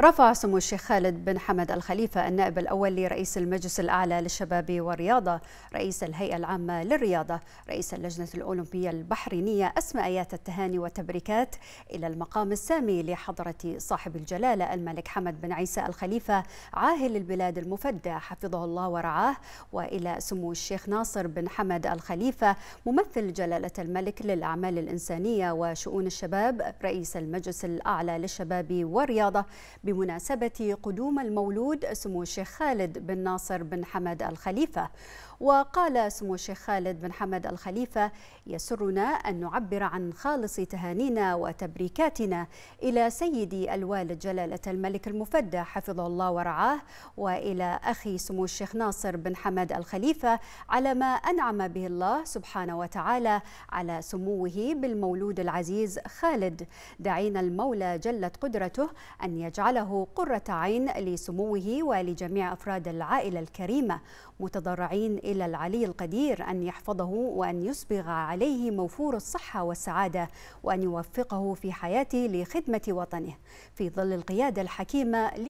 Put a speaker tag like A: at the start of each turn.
A: رفع سمو الشيخ خالد بن حمد الخليفة النائب الأول لرئيس المجلس الأعلى للشباب والرياضة رئيس الهيئة العامة للرياضة رئيس اللجنة الأولمبية البحرينية أسماء آيات التهاني والتبريكات إلى المقام السامي لحضرة صاحب الجلالة الملك حمد بن عيسى الخليفة عاهل البلاد المفدى حفظه الله ورعاه وإلى سمو الشيخ ناصر بن حمد الخليفة ممثل جلالة الملك للأعمال الإنسانية وشؤون الشباب رئيس المجلس الأعلى للشباب والرياضة بمناسبة قدوم المولود سمو الشيخ خالد بن ناصر بن حمد الخليفة وقال سمو الشيخ خالد بن حمد الخليفة يسرنا أن نعبر عن خالص تهانينا وتبريكاتنا إلى سيدي الوالد جلالة الملك المفدى حفظه الله ورعاه وإلى أخي سمو الشيخ ناصر بن حمد الخليفة على ما أنعم به الله سبحانه وتعالى على سموه بالمولود العزيز خالد دعينا المولى جلت قدرته أن يجعله قرة عين لسموه ولجميع أفراد العائلة الكريمة متضرعين إلى العلي القدير أن يحفظه وأن يسبغ عليه موفور الصحة والسعادة وأن يوفقه في حياته لخدمة وطنه في ظل القيادة
B: الحكيمة